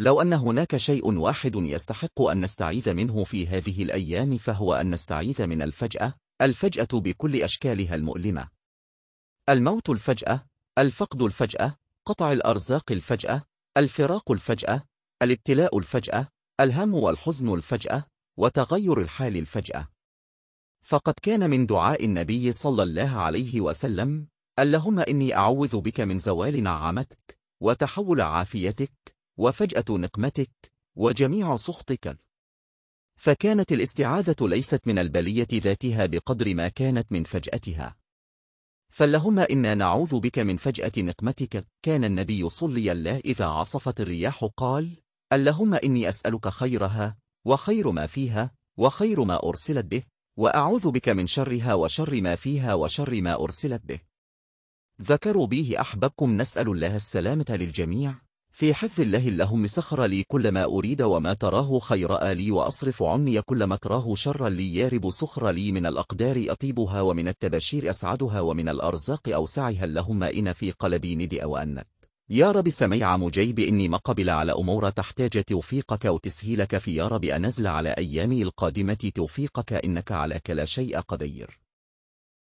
لو أن هناك شيء واحد يستحق أن نستعيذ منه في هذه الأيام فهو أن نستعيذ من الفجأة الفجأة بكل أشكالها المؤلمة الموت الفجأة الفقد الفجأة قطع الأرزاق الفجأة الفراق الفجأة الابتلاء الفجأة الهم والحزن الفجأة وتغير الحال الفجأة فقد كان من دعاء النبي صلى الله عليه وسلم اللهم إني أعوذ بك من زوال نعمتك وتحول عافيتك وفجأة نقمتك وجميع سخطك فكانت الاستعاذة ليست من البلية ذاتها بقدر ما كانت من فجأتها فاللهم إنا نعوذ بك من فجأة نقمتك كان النبي صلي الله إذا عصفت الرياح قال اللهم إني أسألك خيرها وخير ما فيها وخير ما أرسلت به وأعوذ بك من شرها وشر ما فيها وشر ما أرسلت به ذكروا به أحبكم نسأل الله السلامة للجميع في حفظ الله اللهم سخر لي كل ما أريد وما تراه خير آلي وأصرف عني كل ما تراه شرا لي يارب سخر لي من الأقدار أطيبها ومن التبشير أسعدها ومن الأرزاق أوسعها اللهم إن في قلبي ندئ وأنك يا رب سميع مجيب إني مقبل على أمور تحتاج توفيقك وتسهيلك في يا رب أنزل على أيامي القادمة توفيقك إنك على كل شيء قدير